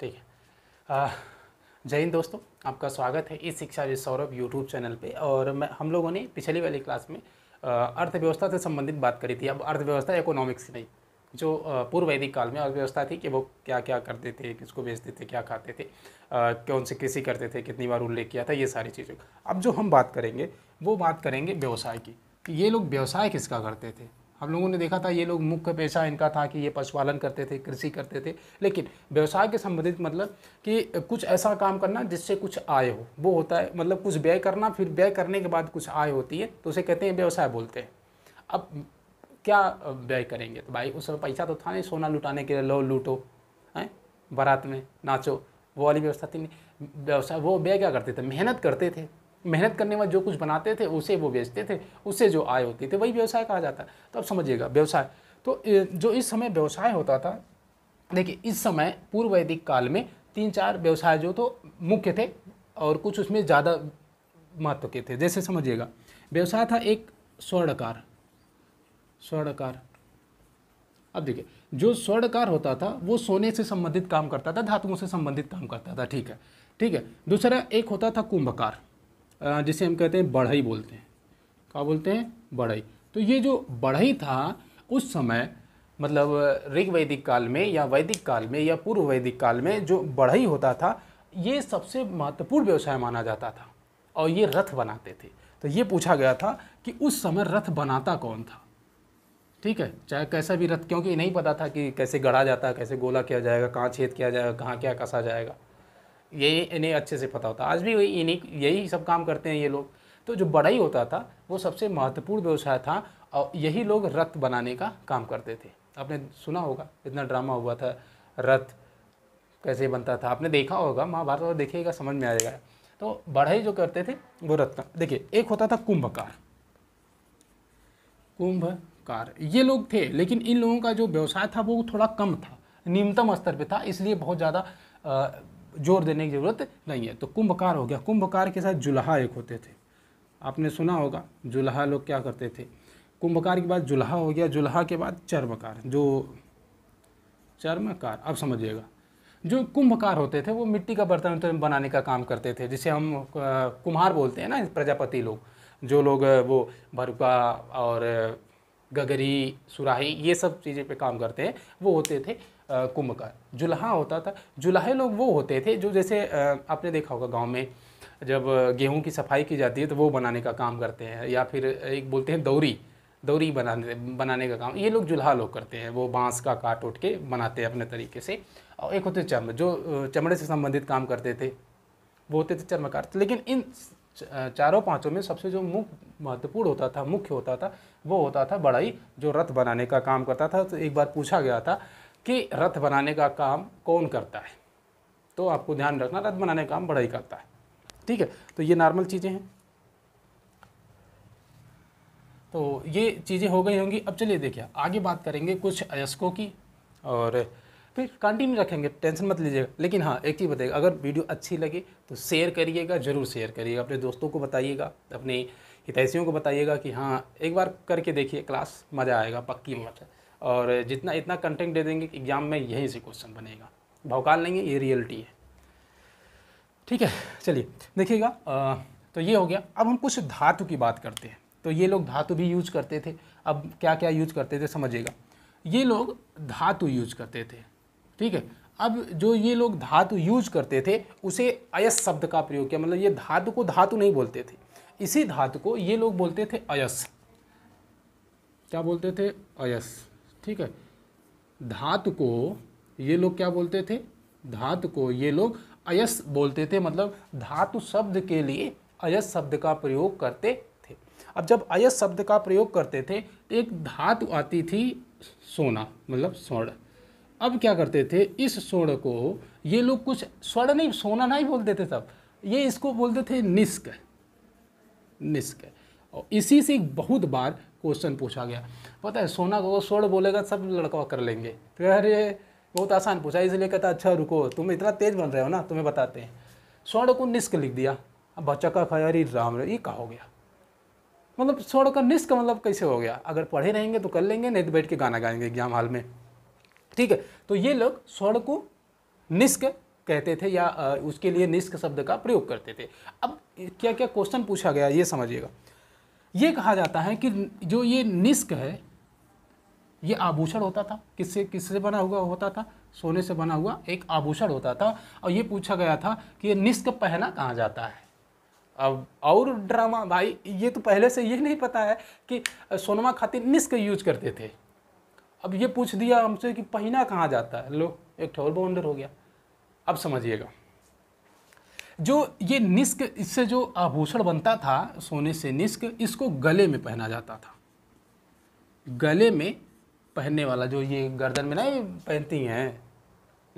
ठीक है जय हिंद दोस्तों आपका स्वागत है इस शिक्षा विद सौरभ यूट्यूब चैनल पे और मैं हम लोगों ने पिछली वाली क्लास में अर्थव्यवस्था से संबंधित बात करी थी अब अर्थव्यवस्था इकोनॉमिक्स नहीं जो पूर्व वैदिक काल में अर्थव्यवस्था थी कि वो क्या क्या करते थे किसको बेचते थे क्या खाते थे कौन से कृषि करते थे कितनी बार उल्लेख किया था ये सारी चीज़ों अब जो हम बात करेंगे वो बात करेंगे व्यवसाय की ये लोग व्यवसाय किसका करते थे हम लोगों ने देखा था ये लोग मुख्य पेशा इनका था कि ये पशुपालन करते थे कृषि करते थे लेकिन व्यवसाय के संबंधित मतलब कि कुछ ऐसा काम करना जिससे कुछ आय हो वो होता है मतलब कुछ व्यय करना फिर व्यय करने के बाद कुछ आय होती है तो उसे कहते हैं व्यवसाय बोलते हैं अब क्या व्यय करेंगे तो भाई उस समय पैसा तो था नहीं सोना लुटाने के लिए लो लूटो हैं बारात में नाचो वो वाली व्यवस्था थी नहीं व्यवसाय वो व्यय क्या करते थे मेहनत करते थे मेहनत करने में जो कुछ बनाते थे उसे वो बेचते थे उससे जो आय होती थी वही व्यवसाय कहा जाता है तो अब समझिएगा व्यवसाय तो जो इस समय व्यवसाय होता था देखिए इस समय पूर्व वैदिक काल में तीन चार व्यवसाय जो तो मुख्य थे और कुछ उसमें ज़्यादा महत्व के थे जैसे समझिएगा व्यवसाय था एक स्वर्णकार स्वर्णकार अब देखिए जो स्वर्णकार होता था वो सोने से संबंधित काम करता था धातुओं से संबंधित काम करता था ठीक है ठीक है दूसरा एक होता था कुंभकार जिसे हम कहते हैं बढ़ई बोलते हैं क्या बोलते हैं बढ़ई तो ये जो बढ़ई था उस समय मतलब ऋग वैदिक काल में या वैदिक काल में या पूर्व वैदिक काल में जो बढ़ई होता था ये सबसे महत्वपूर्ण व्यवसाय माना जाता था और ये रथ बनाते थे तो ये पूछा गया था कि उस समय रथ बनाता कौन था ठीक है चाहे कैसा भी रथ क्योंकि नहीं पता था कि कैसे गढ़ा जाता है कैसे गोला किया जाएगा कहाँ छेद किया जाएगा कहाँ क्या कसा जाएगा यही इन्हें अच्छे से पता होता आज भी वही इन्हीं यही सब काम करते हैं ये लोग तो जो बड़ाई होता था वो सबसे महत्वपूर्ण व्यवसाय था और यही लोग रथ बनाने का काम करते थे आपने सुना होगा इतना ड्रामा हुआ था रथ कैसे बनता था आपने देखा होगा महाभारत और तो देखिएगा समझ में आ जाएगा तो बढ़ाई जो करते थे वो रथ का देखिए एक होता था कुंभकार कुंभकार ये लोग थे लेकिन इन लोगों का जो व्यवसाय था वो थोड़ा कम था निम्नतम स्तर पे था इसलिए बहुत ज़्यादा जोर देने की ज़रूरत नहीं है तो कुंभकार हो गया कुंभकार के साथ जुल्हा एक होते थे आपने सुना होगा जुल्हा लोग क्या करते थे कुंभकार के बाद जुल्हा हो गया जुल्हा के बाद चर्मकार जो चर्मकार अब समझिएगा जो कुंभकार होते थे वो मिट्टी का बर्तन वर्तन बनाने का काम करते थे जिसे हम कुम्हार बोलते हैं ना प्रजापति लोग जो लोग वो भरुका और गगरी सुराही ये सब चीज़ें पे काम करते हैं वो होते थे कुंभ का जुल्हा होता था जुल्हे लोग वो होते थे जो जैसे आपने देखा होगा गाँव में जब गेहूं की सफाई की जाती है तो वो बनाने का काम करते हैं या फिर एक बोलते हैं दौरी दौरी बनाने बनाने का काम ये लोग जुल्हा लोग करते हैं वो बांस का काट उठ के बनाते हैं अपने तरीके से और एक होते चर्म जो चमड़े से संबंधित काम करते थे वो होते थे चर्मकार लेकिन इन चारों पांचों में सबसे जो मुख्य महत्वपूर्ण होता था मुख्य होता था वो होता था बड़ाई जो रथ बनाने का काम करता था तो एक बार पूछा गया था कि रथ बनाने का काम कौन करता है तो आपको ध्यान रखना रथ बनाने का काम बड़ा ही करता है ठीक है तो ये नॉर्मल चीज़ें हैं तो ये चीज़ें हो गई होंगी अब चलिए देखिए आगे बात करेंगे कुछ अयस्कों की और फिर कंटिन्यू रखेंगे टेंशन मत लीजिएगा लेकिन हाँ एक चीज़ बताइएगा अगर वीडियो अच्छी लगे तो शेयर करिएगा ज़रूर शेयर करिएगा अपने दोस्तों को बताइएगा अपने हितैषियों को बताइएगा कि हाँ एक बार करके देखिए क्लास मज़ा आएगा पक्की मत है और जितना इतना कंटेंट दे देंगे कि एग्ज़ाम में यहीं से क्वेश्चन बनेगा भौकाल नहीं है ये रियलिटी है ठीक है चलिए देखिएगा तो ये हो गया अब हम कुछ धातु की बात करते हैं तो ये लोग धातु भी यूज करते थे अब क्या क्या यूज करते थे समझिएगा ये लोग धातु यूज करते थे ठीक है अब जो ये लोग धातु यूज करते थे उसे अयस शब्द का प्रयोग किया मतलब ये धातु को धातु नहीं बोलते थे इसी धातु को ये लोग बोलते थे अयस क्या बोलते थे अयस ठीक है धातु को ये लोग क्या बोलते थे धातु को ये लोग अयस बोलते थे मतलब धातु शब्द के लिए अयस शब्द का प्रयोग करते थे अब जब अयस शब्द का प्रयोग करते थे तो एक धातु आती थी सोना मतलब स्वर्ण अब क्या करते थे इस स्वर्ण को ये लोग कुछ स्वर्ण नहीं सोना नहीं बोलते थे तब ये इसको बोलते थे निष्क निष्क और इसी से बहुत बार क्वेश्चन पूछा गया पता है सोना को स्वर्ण बोलेगा सब लड़का कर लेंगे तो अरे बहुत आसान पूछा इसलिए कहता अच्छा रुको तुम इतना तेज बन रहे हो ना तुम्हें बताते हैं स्वर्ण को निष्क लिख दिया अब बच्चा का खा अरे राम ये कहा हो गया मतलब स्वर्ण का निष्क मतलब कैसे हो गया अगर पढ़े रहेंगे तो कर लेंगे नहीं तो बैठ के गाना गाएंगे एग्जाम हाल में ठीक है तो ये लोग स्वर्ण को निष्क कहते थे या उसके लिए निष्क शब्द का प्रयोग करते थे अब क्या क्या क्वेश्चन पूछा गया ये समझिएगा ये कहा जाता है कि जो ये निस्क है ये आभूषण होता था किससे किससे बना हुआ होता था सोने से बना हुआ एक आभूषण होता था और ये पूछा गया था कि ये निस्क पहना कहाँ जाता है अब और ड्रामा भाई ये तो पहले से ये नहीं पता है कि सोनमा खातिर निस्क यूज करते थे अब ये पूछ दिया हमसे कि पहना कहाँ जाता है लो एक ठोर बाउंडर हो गया अब समझिएगा जो ये निस्क इससे जो आभूषण बनता था सोने से निस्क इसको गले में पहना जाता था गले में पहनने वाला जो ये गर्दन में ना ये पहनती हैं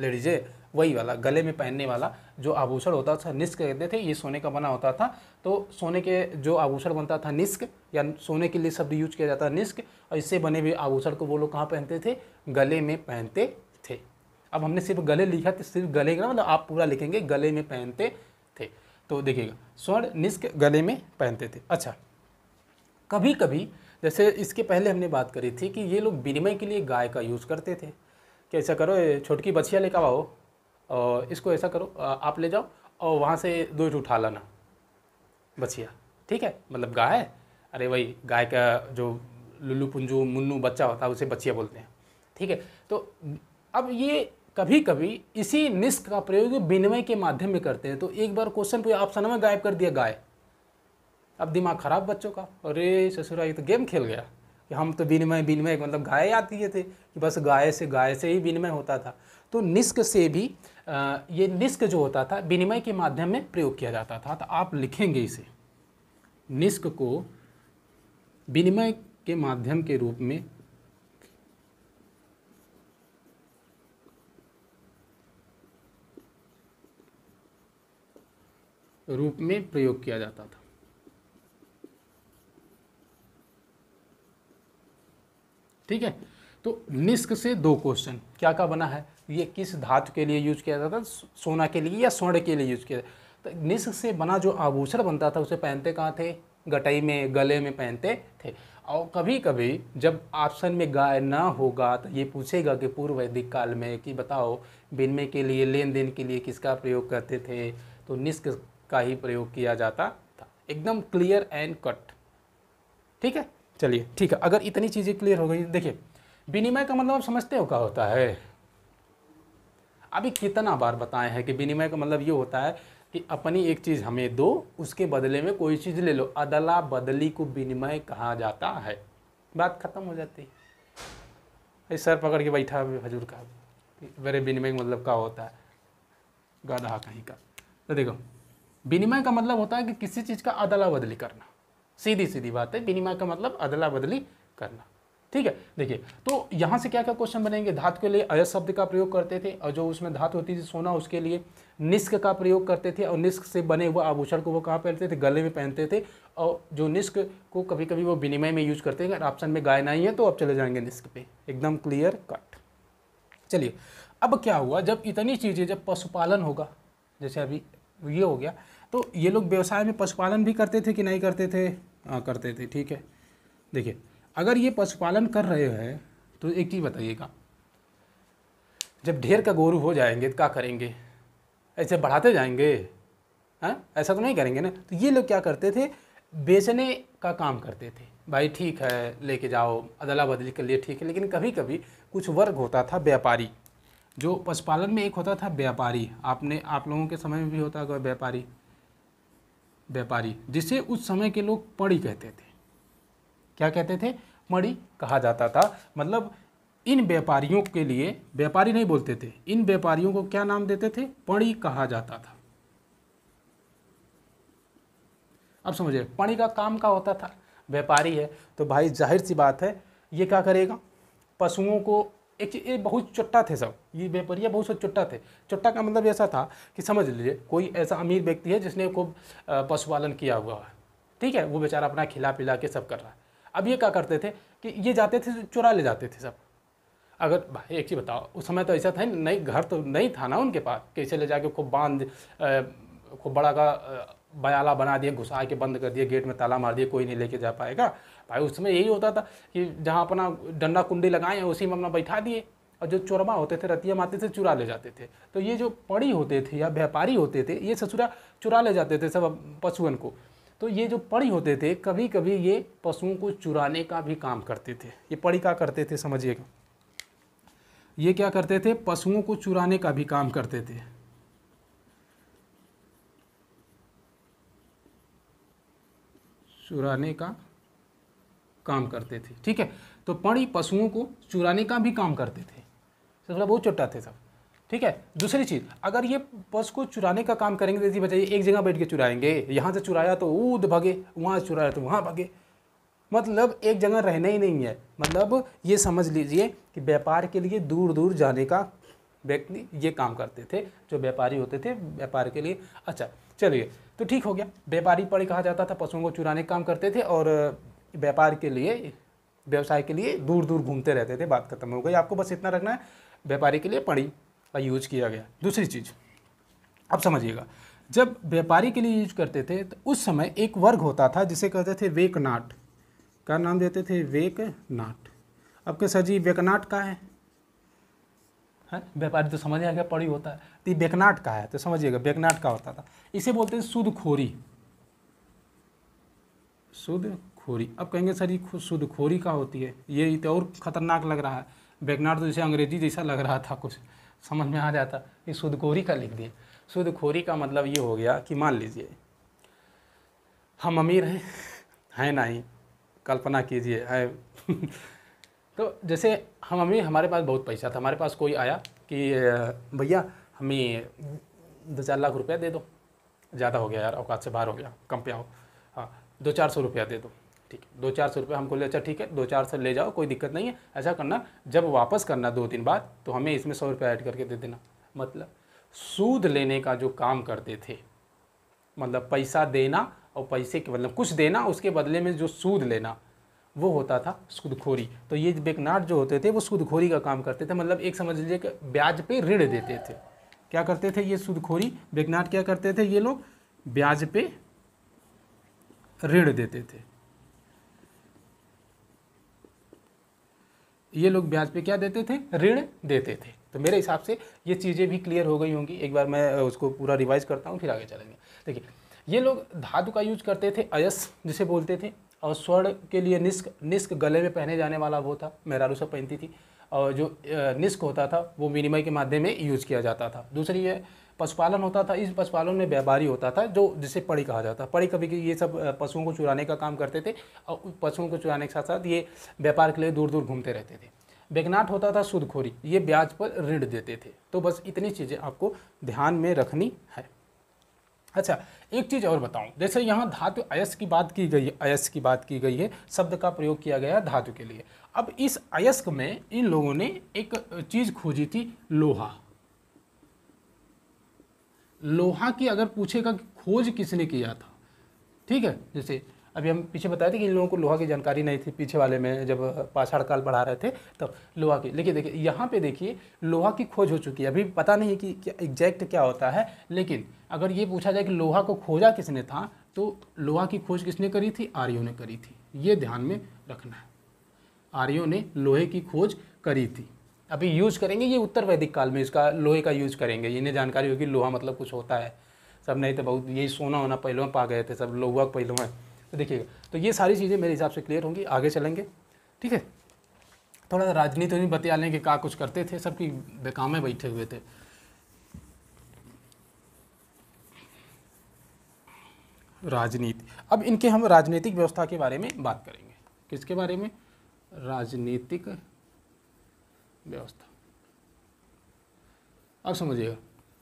लेडीज़े वही वाला गले में पहनने वाला जो आभूषण होता था निस्क कहते थे ये सोने का बना होता था तो सोने के जो आभूषण बनता था निस्क या सोने के लिए शब्द यूज किया जाता था निस्क और इससे बने हुए आभूषण को वो लोग कहाँ पहनते थे गले में पहनते थे अब हमने सिर्फ गले लिखा तो सिर्फ गले का मतलब आप पूरा लिखेंगे गले में पहनते तो देखिएगा स्वर्ण निष्क गले में पहनते थे अच्छा कभी कभी जैसे इसके पहले हमने बात करी थी कि ये लोग विनिमय के लिए गाय का यूज़ करते थे कि ऐसा करो छोटकी बछिया लेकर आओ और इसको ऐसा करो आप ले जाओ और वहाँ से दूध उठा लाना बछिया ठीक है मतलब गाय अरे भाई गाय का जो लुल्लू पुंजू मुन्नू बच्चा होता है उसे बछिया बोलते हैं ठीक है तो अब ये कभी कभी इसी निस्क का प्रयोग विनिमय के माध्यम में करते हैं तो एक बार क्वेश्चन पे ऑप्शन में गायब कर दिया गाय अब दिमाग खराब बच्चों का अरे ससुरा ये तो गेम खेल गया कि हम तो विनिमय विनिमय मतलब गाय याद किए थे कि बस गाय से गाय से ही विनिमय होता था तो निस्क से भी ये निस्क जो होता था विनिमय के माध्यम में प्रयोग किया जाता था तो आप लिखेंगे इसे निस्क को विनिमय के माध्यम के रूप में रूप में प्रयोग किया जाता था ठीक है तो निष्क से दो क्वेश्चन क्या क्या बना है ये किस धातु के लिए यूज किया जाता था सोना के लिए या स्वर्ण के लिए यूज किया जाता तो निष्क से बना जो आभूषण बनता था उसे पहनते कहाँ थे गटई में गले में पहनते थे और कभी कभी जब ऑप्शन में गाय ना होगा तो ये पूछेगा कि पूर्व वैदिक काल में कि बताओ विनिमय के लिए लेन देन के लिए किसका प्रयोग करते थे तो निष्क का ही प्रयोग किया जाता था एकदम क्लियर एंड कट ठीक है चलिए ठीक है अगर इतनी चीज़ें क्लियर हो गई देखिए विनिमय का मतलब आप समझते हो क्या होता है अभी कितना बार बताए हैं कि विनिमय का मतलब ये होता है कि अपनी एक चीज़ हमें दो उसके बदले में कोई चीज़ ले लो अदला बदली को विनिमय कहा जाता है बात खत्म हो जाती है सर पकड़ के बैठा हजूर का मेरे विनिमय मतलब क्या होता है गधा कहीं का तो देखो विनिमय का मतलब होता है कि किसी चीज़ का अदला बदली करना सीधी सीधी बात है विनिमय का मतलब अदला बदली करना ठीक है देखिए तो यहाँ से क्या क्या क्वेश्चन बनेंगे धातु के लिए अय शब्द का प्रयोग करते थे और जो उसमें धातु होती थी सोना उसके लिए निष्क का प्रयोग करते थे और निष्क से बने हुए आभूषण को वो कहाँ पहनते थे गले में पहनते थे और जो निष्क को कभी कभी वो विनिमय में यूज करते थे अगर ऑप्शन में गाय नहीं है तो आप चले जाएंगे निष्क पे एकदम क्लियर कट चलिए अब क्या हुआ जब इतनी चीज़ें जब पशुपालन होगा जैसे अभी ये हो गया तो ये लोग व्यवसाय में पशुपालन भी करते थे कि नहीं करते थे हाँ करते थे ठीक है देखिए अगर ये पशुपालन कर रहे हैं तो एक चीज़ बताइएगा जब ढेर का गोरू हो जाएंगे तो क्या करेंगे ऐसे बढ़ाते जाएंगे हाँ ऐसा तो नहीं करेंगे ना तो ये लोग क्या करते थे बेचने का काम करते थे भाई ठीक है लेके जाओ अदला बदली के लिए ठीक है लेकिन कभी कभी कुछ वर्ग होता था व्यापारी जो पशुपालन में एक होता था व्यापारी आपने आप लोगों के समय में भी होता होगा व्यापारी व्यापारी जिसे उस समय के लोग पड़ी कहते थे क्या कहते थे मड़ी कहा जाता था मतलब इन व्यापारियों के लिए व्यापारी नहीं बोलते थे इन व्यापारियों को क्या नाम देते थे पड़ी कहा जाता था अब समझिए पड़ी का काम का होता था व्यापारी है तो भाई जाहिर सी बात है ये क्या करेगा पशुओं को एक ये बहुत चुट्टा थे सब ये व्यापारिया बहुत सब चुट्टा थे चुट्टा का मतलब ऐसा था कि समझ लीजिए कोई ऐसा अमीर व्यक्ति है जिसने खूब पशुपालन किया हुआ है ठीक है वो बेचारा अपना खिला पिला के सब कर रहा है अब ये क्या करते थे कि ये जाते थे चुरा ले जाते थे सब अगर भाई एक चीज़ बताओ उस समय तो ऐसा था नहीं घर तो नहीं था ना उनके पास कैसे ले जाके खूब बांध खूब बड़ा का बयाला बना दिए घुसा के बंद कर दिए गेट में ताला मार दिए कोई नहीं लेके जा पाएगा भाई उसमें यही होता था कि जहाँ अपना डंडा कुंडी लगाए उसी में अपना बैठा दिए और जो चोरमा होते थे रतिया माते थे चुरा ले जाते थे तो ये जो पड़ी होते थे या व्यापारी होते थे ये ससुरा चुरा ले जाते थे सब पशुओं को तो ये जो पड़ी होते थे कभी कभी ये पशुओं को चुराने का भी काम करते थे ये पड़ी का करते थे समझिएगा ये क्या करते थे पशुओं को चुराने का भी काम करते थे चुराने का काम करते थे ठीक है तो पड़ी पशुओं को चुराने का भी काम करते थे सब तो बहुत चुट्टा थे सब ठीक है दूसरी चीज़ अगर ये पशु को चुराने का काम करेंगे जैसे बचाइए एक जगह बैठ के चुराएंगे यहाँ से चुराया तो ऊद भगे वहाँ से चुराया तो वहाँ भगे मतलब एक जगह रहना ही नहीं है मतलब ये समझ लीजिए कि व्यापार के लिए दूर दूर जाने का व्यक्ति ये काम करते थे जो व्यापारी होते थे व्यापार के लिए अच्छा चलिए तो ठीक हो गया व्यापारी पड़े कहा जाता था पशुओं को चुराने का काम करते थे और व्यापार के लिए व्यवसाय के लिए दूर दूर घूमते रहते थे बात खत्म हो गई आपको बस इतना रखना है व्यापारी के लिए पड़ी का यूज किया गया दूसरी चीज़ अब समझिएगा जब व्यापारी के लिए यूज करते थे तो उस समय एक वर्ग होता था जिसे कहते थे वेकनाट का नाम देते थे वेकनाट अब के सर जी वेकनाट का है व्यापारी तो समझ आ गया पड़ी होता है तो बेकनाट का है तो समझिएगा बेकनाट का होता था इसे बोलते हैं सुदखोरी सुद खोरी अब कहेंगे सर ये शुद्ध खोरी का होती है ये तो और ख़तरनाक लग रहा है बैगनार तो जैसे अंग्रेजी जैसा लग रहा था कुछ समझ में आ जाता ये शुद्धखोरी का लिख दिया शुद्धखोरी का मतलब ये हो गया कि मान लीजिए हम अमीर हैं हैं ना ही कल्पना कीजिए है तो जैसे हम अमीर हमारे पास बहुत पैसा था हमारे पास कोई आया कि भैया हमें दो चार लाख रुपया दे दो ज़्यादा हो गया यार औकात से बाहर हो गया कम पे आओ हाँ दो चार सौ रुपया दे दो ठीक है दो चार सौ रुपये हम बोले अच्छा ठीक है दो चार सौ ले जाओ कोई दिक्कत नहीं है ऐसा करना जब वापस करना दो दिन बाद तो हमें इसमें सौ रुपये ऐड करके दे देना मतलब सूद लेने का जो काम करते थे मतलब पैसा देना और पैसे के मतलब कुछ देना उसके बदले में जो सूद लेना वो होता था सूदखोरी तो ये बेकनाट जो होते थे वो सूदखोरी का काम करते थे मतलब एक समझ लीजिए कि ब्याज पे ऋण देते थे क्या करते थे ये सूदखोरी बेकनाट क्या करते थे ये लोग ब्याज पे ऋण देते थे ये लोग ब्याज पे क्या देते थे ऋण देते थे तो मेरे हिसाब से ये चीज़ें भी क्लियर हो गई होंगी एक बार मैं उसको पूरा रिवाइज करता हूँ फिर आगे चलेंगे देखिए ये लोग धातु का यूज करते थे अयस जिसे बोलते थे और स्वर्ण के लिए निस्क निस्क गले में पहने जाने वाला वो था मेहरारू सब पहनती थी और जो निस्क होता था वो विनिमय के माध्यम में यूज किया जाता था दूसरी है पशुपालन होता था इस पशुपालन में व्यापारी होता था जो जिसे पड़ी कहा जाता है पड़ी कभी कि ये सब पशुओं को चुराने का काम करते थे और पशुओं को चुराने के साथ साथ ये व्यापार के लिए दूर दूर घूमते रहते थे बेगनाट होता था सुदखोरी ये ब्याज पर ऋण देते थे तो बस इतनी चीज़ें आपको ध्यान में रखनी है अच्छा एक चीज़ और बताऊं जैसे यहाँ धातु अयस की बात की गई है अयस की बात की गई है शब्द का प्रयोग किया गया धातु के लिए अब इस अयस्क में इन लोगों ने एक चीज़ खोजी थी लोहा लोहा की अगर पूछेगा कि खोज किसने किया था ठीक है जैसे अभी हम पीछे बताए थे कि इन लोगों को लोहा की जानकारी नहीं थी पीछे वाले में जब पाषाण काल पढ़ा रहे थे तब तो लोहा की देखिए देखिए यहाँ पे देखिए लोहा की खोज हो चुकी है अभी पता नहीं कि क्या एग्जैक्ट क्या होता है लेकिन अगर ये पूछा जाए कि लोहा को खोजा किसने था तो लोहा की खोज किसने करी थी आर्यों ने करी थी ये ध्यान में रखना है आर्यों ने लोहे की खोज करी थी अभी यूज करेंगे ये उत्तर वैदिक काल में इसका लोहे का यूज करेंगे इन्हें जानकारी होगी लोहा मतलब कुछ होता है सब नहीं तो बहुत यही सोना होना पहलवा पा गए थे सब लोहा पहलवा तो देखिएगा तो ये सारी चीज़ें मेरे हिसाब से क्लियर होंगी आगे चलेंगे ठीक है थोड़ा सा राजनीति नहीं बतिया लें कि क्या कुछ करते थे सबकी बेकामे बैठे हुए थे राजनीति अब इनके हम राजनीतिक व्यवस्था के बारे में बात करेंगे किसके बारे में राजनीतिक व्यवस्था अब समझिएगा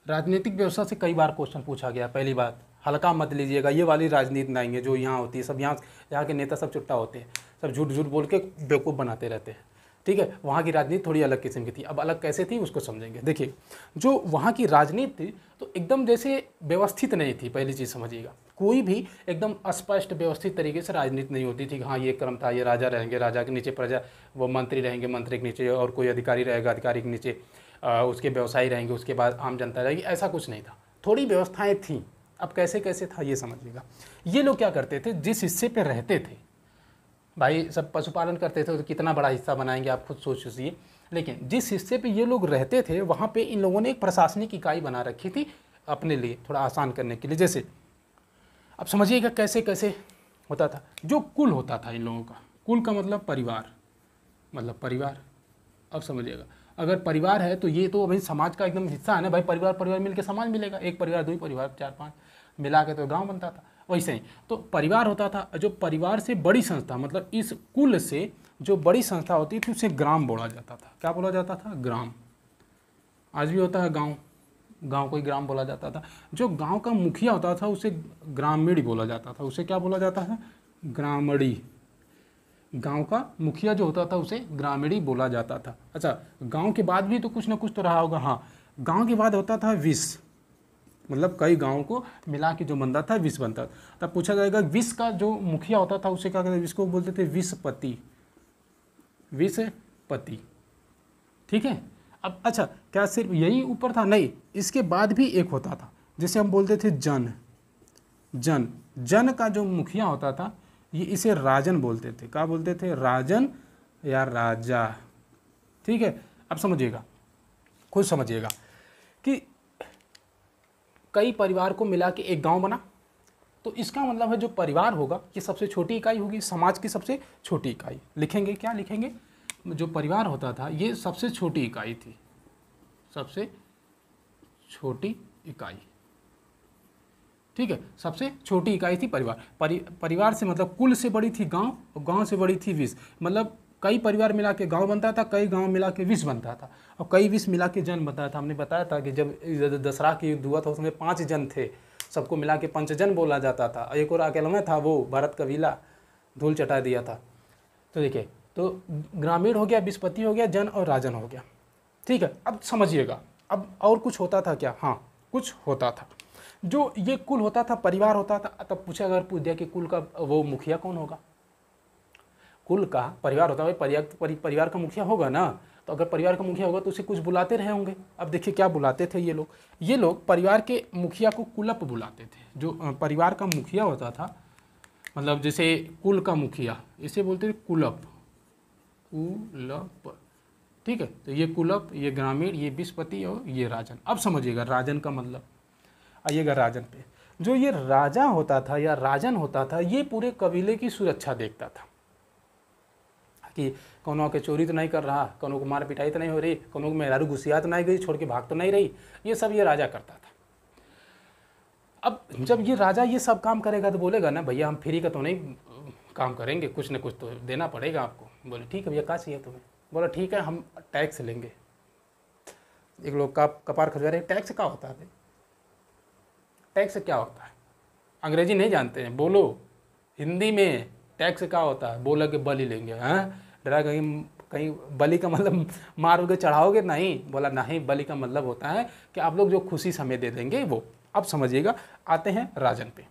राजनीतिक व्यवस्था से कई बार क्वेश्चन पूछा गया पहली बात हल्का मत लीजिएगा ये वाली राजनीति ना आएंगे जो यहाँ होती है सब यहाँ यहाँ के नेता सब चुट्टा होते हैं सब झूठ झूठ बोल के बेवकूफ़ बनाते रहते हैं ठीक है वहाँ की राजनीति थोड़ी अलग किस्म की थी अब अलग कैसे थी उसको समझेंगे देखिए जो वहाँ की राजनीति तो एकदम जैसे व्यवस्थित नहीं थी पहली चीज़ समझिएगा कोई भी एकदम स्पष्ट व्यवस्थित तरीके से राजनीति नहीं होती थी हाँ ये क्रम था ये राजा रहेंगे राजा के नीचे प्रजा वो मंत्री रहेंगे मंत्री के नीचे और कोई अधिकारी रहेगा अधिकारी के नीचे आ, उसके व्यवसायी रहेंगे उसके बाद आम जनता रहेगी ऐसा कुछ नहीं था थोड़ी व्यवस्थाएँ थीं अब कैसे कैसे था ये समझ लेगा ये लोग क्या करते थे जिस हिस्से पर रहते थे भाई सब पशुपालन करते थे तो कितना बड़ा हिस्सा बनाएंगे आप खुद सोच सोचिए लेकिन जिस हिस्से पे ये लोग रहते थे वहाँ पे इन लोगों ने एक प्रशासनिक इकाई बना रखी थी अपने लिए थोड़ा आसान करने के लिए जैसे अब समझिएगा कैसे कैसे होता था जो कुल होता था इन लोगों का कुल का मतलब परिवार मतलब परिवार अब समझिएगा अगर परिवार है तो ये तो अभी समाज का एकदम हिस्सा है ना भाई परिवार परिवार मिलकर समाज मिलेगा एक परिवार दो परिवार चार पाँच मिला के तो गाँव बनता था वैसे ही तो परिवार होता था जो परिवार से बड़ी संस्था मतलब इस कुल से जो बड़ी संस्था होती थी उसे ग्राम बोला जाता था क्या बोला जाता था ग्राम आज भी होता है गाँव गांव को ही ग्राम बोला जाता था जो गांव का मुखिया होता था उसे ग्रामीण बोला जाता था उसे क्या बोला जाता है ग्रामणी गांव का मुखिया जो होता था उसे ग्रामीणी बोला जाता था अच्छा गांव के बाद भी तो कुछ ना कुछ तो रहा होगा हाँ गांव के बाद होता था विष मतलब कई गांवों को मिला के जो बनता था विष बनता था तब पूछा जाएगा विष का जो मुखिया होता था उसे क्या कहते विष को बोलते थे विषपति विषपति ठीक है अब अच्छा क्या सिर्फ यही ऊपर था नहीं इसके बाद भी एक होता था जिसे हम बोलते थे जन जन जन का जो मुखिया होता था ये इसे राजन बोलते थे क्या बोलते थे राजन या राजा ठीक है अब समझिएगा खुद समझिएगा कि कई परिवार को मिला के एक गांव बना तो इसका मतलब है जो परिवार होगा ये सबसे छोटी इकाई होगी समाज की सबसे छोटी इकाई लिखेंगे क्या लिखेंगे जो परिवार होता था ये सबसे छोटी इकाई थी सबसे छोटी इकाई ठीक है सबसे छोटी इकाई थी परिवार परि, परिवार से मतलब कुल से बड़ी थी गांव और गांव से बड़ी थी विष मतलब कई परिवार मिला के गाँव बनता था कई गांव मिला के विष बनता था और कई विष मिला के जन बनता था हमने बताया था कि जब दशहरा की युद्ध हुआ था उसमें पाँच जन थे सबको मिला के पंचजन बोला जाता था एक और अकेलवा था वो भारत का वीला धूल चटा दिया था तो देखिए तो ग्रामीण हो गया बिस्पति हो गया जन और राजन हो गया ठीक है अब समझिएगा अब और कुछ होता था क्या हाँ कुछ होता था जो ये कुल होता था परिवार होता था तब पूछा अगर पूछ दिया कि कुल का वो मुखिया कौन होगा कुल का परिवार होता है परिवार परिवार का मुखिया होगा ना तो अगर परिवार का मुखिया होगा तो उसे कुछ बुलाते रहे होंगे अब देखिए क्या बुलाते थे ये लोग ये लोग परिवार के मुखिया को कुलप बुलाते थे जो परिवार का मुखिया होता था मतलब जैसे कुल का मुखिया इसे बोलते थे कुलप कुलप ठीक है तो ये कुलप ये ग्रामीण ये बिस्पति और ये राजन अब समझिएगा राजन का मतलब आइएगा राजन पे जो ये राजा होता था या राजन होता था ये पूरे कबीले की सुरक्षा देखता था कि कौनों के चोरी तो नहीं कर रहा कौनों को मार पिटाई तो नहीं हो रही कौनों को मेहरारू घुसिया तो नहीं गई छोड़ के भाग तो नहीं रही ये सब ये राजा करता था अब जब ये राजा ये सब काम करेगा तो बोलेगा ना भैया हम फ्री का तो नहीं काम करेंगे कुछ ना कुछ तो देना पड़ेगा आपको बोले ठीक है भैया क्या चाहिए तुम्हें बोला ठीक है हम टैक्स लेंगे एक लोग का कपार खजवा रहे टैक्स क्या होता है टैक्स क्या होता है अंग्रेजी नहीं जानते हैं बोलो हिंदी में टैक्स क्या होता है बोला कि बलि लेंगे हाँ डरा कहीं कहीं बलि का मतलब मारोगे चढ़ाओगे नहीं बोला नहीं बलि का मतलब होता है कि आप लोग जो खुशी समय दे देंगे वो अब समझिएगा आते हैं राजन पे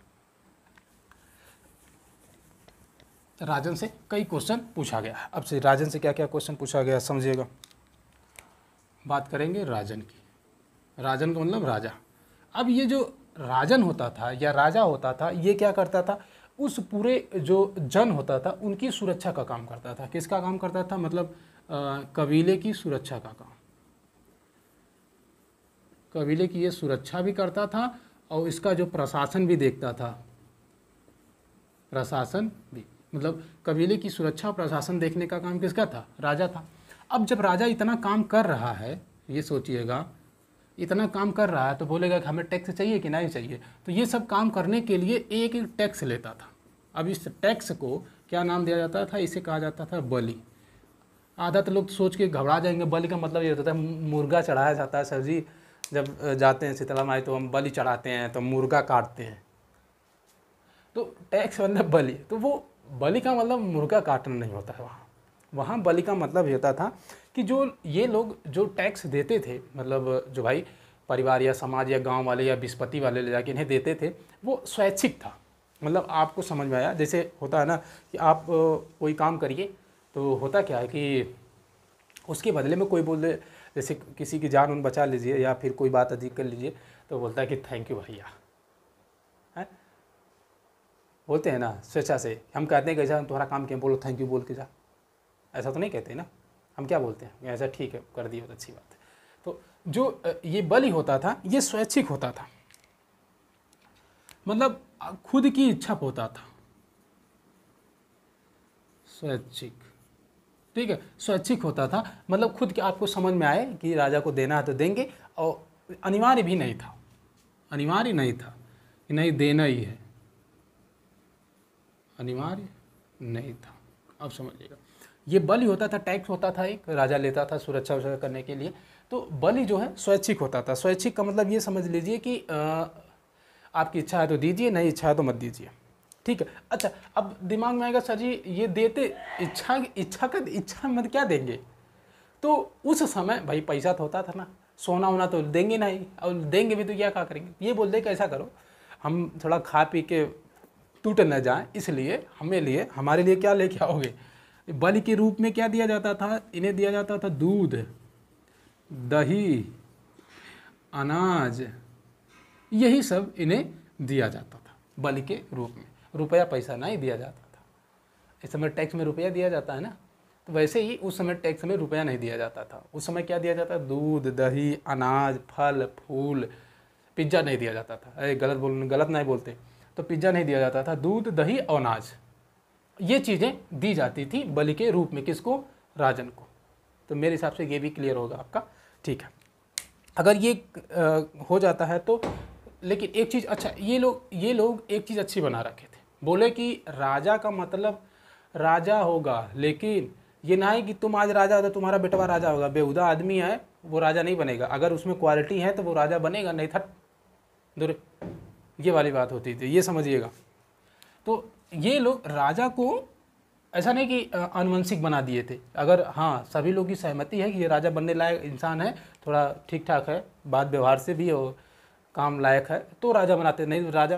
राजन से कई क्वेश्चन पूछा गया अब से राजन से क्या क्या क्वेश्चन पूछा गया समझिएगा बात करेंगे राजन की राजन का मतलब राजा अब ये जो राजन होता था या राजा होता था ये क्या करता था उस पूरे जो जन होता था उनकी सुरक्षा का काम करता था किसका काम करता था मतलब आ, कबीले की सुरक्षा का काम कबीले की ये सुरक्षा भी करता था और इसका जो प्रशासन भी देखता था प्रशासन भी मतलब कबीले की सुरक्षा और प्रशासन देखने का काम किसका था राजा था अब जब राजा इतना काम कर रहा है ये सोचिएगा इतना काम कर रहा है तो बोलेगा कि हमें टैक्स चाहिए कि नहीं चाहिए तो ये सब काम करने के लिए एक एक टैक्स लेता था अब इस टैक्स को क्या नाम दिया जाता था इसे कहा जाता था बलि आधा तो लोग सोच के घबरा जाएंगे बलि का मतलब ये होता था मुर्गा चढ़ाया जाता है सर जी जब जाते हैं शीतला माई तो हम बलि चढ़ाते हैं तो मुर्गा काटते हैं तो टैक्स मतलब बलि तो वो बलि का मतलब मुर्गा काटना नहीं होता है वहाँ वहाँ बलि का मतलब ये होता था कि जो ये लोग जो टैक्स देते थे मतलब जो भाई परिवार या समाज या गांव वाले या बिस्पति वाले ले जाके इन्हें देते थे वो स्वैच्छिक था मतलब आपको समझ में आया जैसे होता है ना कि आप कोई काम करिए तो होता क्या है कि उसके बदले में कोई बोल दे जैसे किसी की जान उन बचा लीजिए या फिर कोई बात अधिक कर लीजिए तो बोलता है कि थैंक यू भैया बोलते हैं ना स्वेच्छा से हम कहते हैं कि जा तुम्हारा काम क्या बोलो थैंक यू बोल के जा ऐसा तो नहीं कहते ना हम क्या बोलते हैं ऐसा ठीक है कर दिए तो अच्छी बात है तो जो ये बलि होता था ये स्वैच्छिक होता था मतलब खुद की इच्छा होता था स्वैच्छिक ठीक है स्वैच्छिक होता था मतलब खुद के आपको समझ में आए कि राजा को देना है तो देंगे और अनिवार्य भी नहीं था अनिवार्य नहीं था कि नहीं देना ही है अनिवार्य नहीं था अब समझिएगा ये बलि होता था टैक्स होता था एक राजा लेता था सुरक्षा वुरक्षा करने के लिए तो बलि जो है स्वैच्छिक होता था स्वैच्छिक का मतलब ये समझ लीजिए कि आ, आपकी इच्छा है तो दीजिए नहीं इच्छा है तो मत दीजिए ठीक है अच्छा अब दिमाग में आएगा सर जी ये देते इच्छा इच्छा का इच्छा मत क्या देंगे तो उस समय भाई पैसा तो होता था ना सोना वोना तो देंगे नहीं और देंगे भी तो क्या क्या करेंगे ये बोल दे कि ऐसा करो हम थोड़ा खा पी के टूट न जाए इसलिए हमें लिए हमारे लिए क्या लेके आओगे बल के रूप में क्या दिया जाता था इन्हें दिया जाता था दूध दही अनाज यही सब इन्हें दिया जाता था बल के रूप में रुपया पैसा नहीं दिया जाता था इस समय टैक्स में रुपया दिया जाता है ना तो वैसे ही उस समय टैक्स में रुपया नहीं दिया जाता था उस समय क्या दिया जाता दूध दही अनाज फल फूल पिज्ज़ा नहीं दिया जाता था अरे गलत बोल गलत नहीं बोलते तो पिज्ज़ा नहीं दिया जाता था दूध दही और अनाज ये चीज़ें दी जाती थी बलि के रूप में किसको राजन को तो मेरे हिसाब से ये भी क्लियर होगा आपका ठीक है अगर ये आ, हो जाता है तो लेकिन एक चीज़ अच्छा ये लोग ये लोग एक चीज़ अच्छी बना रखे थे बोले कि राजा का मतलब राजा होगा लेकिन ये ना है कि तुम आज राजा हो तो तुम्हारा बेटवा राजा होगा बेहुदा आदमी है वो राजा नहीं बनेगा अगर उसमें क्वालिटी है तो वो राजा बनेगा नहीं था दूर ये वाली बात होती थी ये समझिएगा तो ये लोग राजा को ऐसा नहीं कि आनुवंशिक बना दिए थे अगर हाँ सभी लोग की सहमति है कि ये राजा बनने लायक इंसान है थोड़ा ठीक ठाक है बात व्यवहार से भी हो काम लायक है तो राजा बनाते नहीं तो राजा